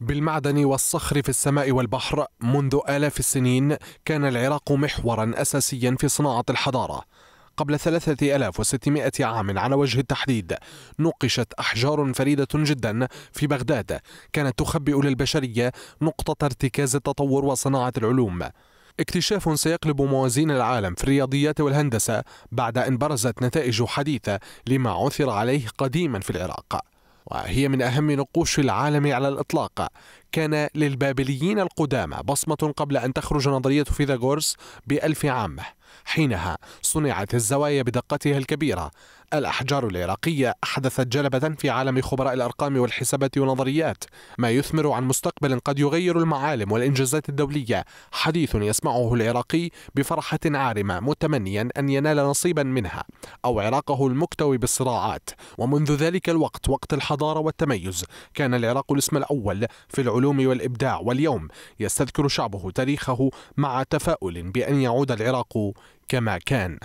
بالمعدن والصخر في السماء والبحر منذ آلاف السنين كان العراق محورا أساسيا في صناعة الحضارة قبل 3600 عام على وجه التحديد نقشت أحجار فريدة جدا في بغداد كانت تخبئ للبشرية نقطة ارتكاز التطور وصناعة العلوم اكتشاف سيقلب موازين العالم في الرياضيات والهندسة بعد أن برزت نتائج حديثة لما عثر عليه قديما في العراق وهي من أهم نقوش العالم على الإطلاق كان للبابليين القدامى بصمة قبل أن تخرج نظرية فيثاغورس بألف عام حينها صنعت الزوايا بدقتها الكبيرة الأحجار العراقية أحدثت جلبة في عالم خبراء الأرقام والحسابات ونظريات ما يثمر عن مستقبل قد يغير المعالم والإنجازات الدولية حديث يسمعه العراقي بفرحة عارمة متمنيا أن ينال نصيبا منها أو عراقه المكتوي بالصراعات ومنذ ذلك الوقت وقت الحضارة والتميز كان العراق الاسم الأول في العلوم العلوم والإبداع واليوم يستذكر شعبه تاريخه مع تفاؤل بأن يعود العراق كما كان